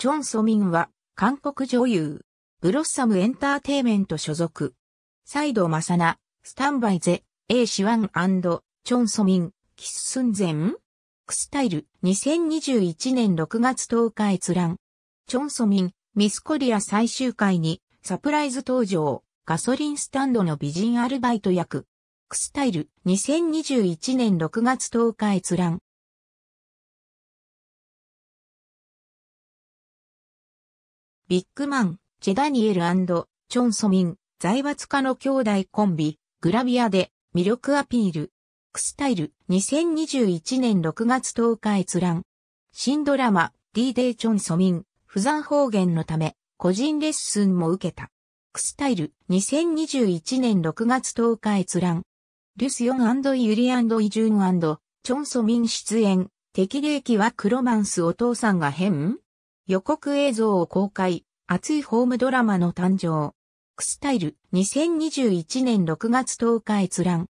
チョン・ソミンは、韓国女優、ブロッサムエンターテイメント所属。サイド・マサナ、スタンバイゼ、A シワンチョン・ソミン、キッスンゼンクスタイル、2021年6月10日閲覧。チョン・ソミン、ミスコリア最終回に、サプライズ登場、ガソリンスタンドの美人アルバイト役。クスタイル、2021年6月10日閲覧。ビッグマン、チェダニエルチョンソミン、財閥家の兄弟コンビ、グラビアで魅力アピール。クスタイル2021年6月10日閲覧。新ドラマ D デイチョンソミン、不残方言のため、個人レッスンも受けた。クスタイル2021年6月10日閲覧。リュスヨンユリイジュンチョンソミン出演、適齢期はクロマンスお父さんが変予告映像を公開。熱いホームドラマの誕生。クスタイル2021年6月10日閲覧。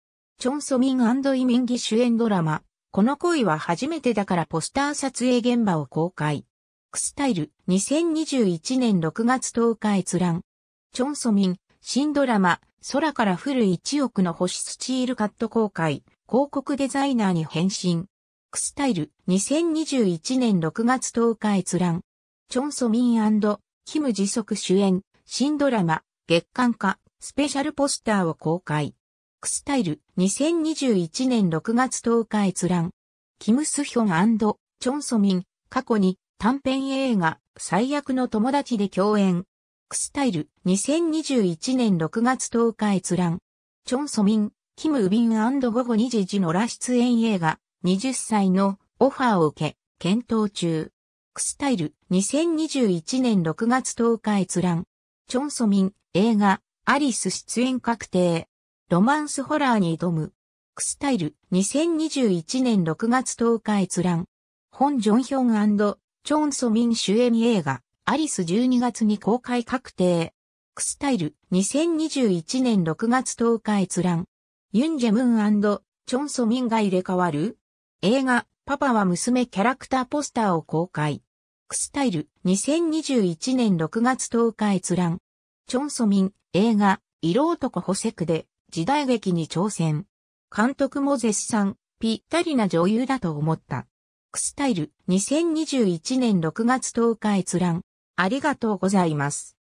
チョンソミンイミンギ主演ドラマ。この恋は初めてだからポスター撮影現場を公開。クスタイル2021年6月10日閲覧。チョンソミン新ドラマ空から降る1億の星スチールカット公開。広告デザイナーに変身。クスタイル2021年6月10日閲覧。チョンソミンキム・ジソク主演、新ドラマ、月刊化、スペシャルポスターを公開。クスタイル、2021年6月10日閲覧。キム・スヒョンチョン・ソミン、過去に短編映画、最悪の友達で共演。クスタイル、2021年6月10日閲覧。チョン・ソミン、キム・ウビン午後2時時のラ出演映画、20歳のオファーを受け、検討中。クスタイル2021年6月10日閲覧。チョンソミン映画アリス出演確定。ロマンスホラーに挑む。クスタイル2021年6月10日閲覧。本ジョンヒョンチョンソミン主演映画アリス12月に公開確定。クスタイル2021年6月10日閲覧。ユンジェムンチョンソミンが入れ替わる映画パパは娘キャラクターポスターを公開。クスタイル2021年6月10日閲覧。チョンソミン映画色男補クで時代劇に挑戦。監督も絶賛、ぴったりな女優だと思った。クスタイル2021年6月10日閲覧。ありがとうございます。